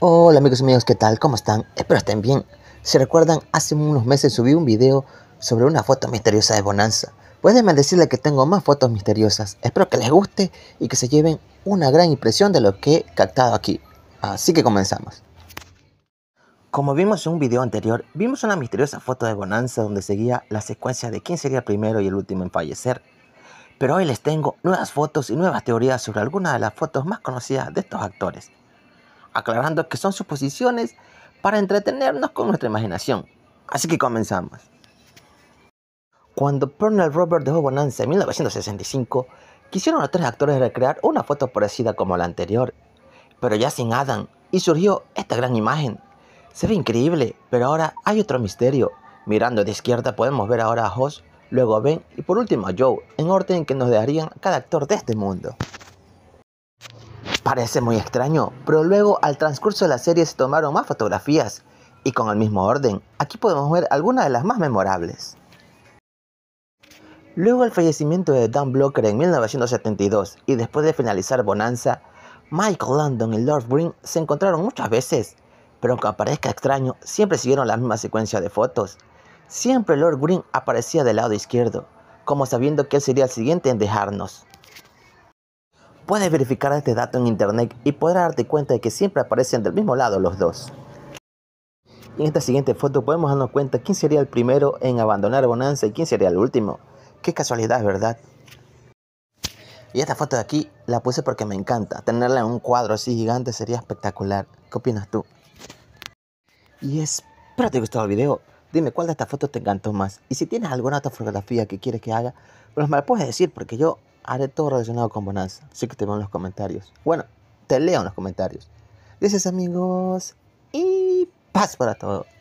Hola amigos y amigos, ¿qué tal? ¿Cómo están? Espero estén bien. Si recuerdan, hace unos meses subí un video sobre una foto misteriosa de Bonanza. Pueden decirle que tengo más fotos misteriosas. Espero que les guste y que se lleven una gran impresión de lo que he captado aquí. Así que comenzamos. Como vimos en un video anterior, vimos una misteriosa foto de Bonanza donde seguía la secuencia de quién sería el primero y el último en fallecer. Pero hoy les tengo nuevas fotos y nuevas teorías sobre algunas de las fotos más conocidas de estos actores aclarando que son suposiciones para entretenernos con nuestra imaginación. Así que comenzamos. Cuando Pernell Robert dejó Bonanza en 1965, quisieron los tres actores recrear una foto parecida como la anterior, pero ya sin Adam, y surgió esta gran imagen. Se ve increíble, pero ahora hay otro misterio. Mirando de izquierda podemos ver ahora a Hoss, luego a Ben y por último a Joe, en orden que nos darían cada actor de este mundo. Parece muy extraño, pero luego al transcurso de la serie se tomaron más fotografías y con el mismo orden. Aquí podemos ver algunas de las más memorables. Luego del fallecimiento de Dan Blocker en 1972 y después de finalizar Bonanza, Michael Landon y Lord Green se encontraron muchas veces, pero aunque parezca extraño, siempre siguieron la misma secuencia de fotos. Siempre Lord Green aparecía del lado izquierdo, como sabiendo que él sería el siguiente en dejarnos. Puedes verificar este dato en internet y podrás darte cuenta de que siempre aparecen del mismo lado los dos. en esta siguiente foto podemos darnos cuenta quién sería el primero en abandonar Bonanza y quién sería el último. Qué casualidad, ¿verdad? Y esta foto de aquí la puse porque me encanta. Tenerla en un cuadro así gigante sería espectacular. ¿Qué opinas tú? Y espero te haya gustado el video. Dime cuál de estas fotos te encantó más. Y si tienes alguna otra fotografía que quieres que haga, pues me la puedes decir porque yo haré todo relacionado con Bonanza. Así que te veo en los comentarios. Bueno, te leo en los comentarios. Gracias amigos y paz para todos.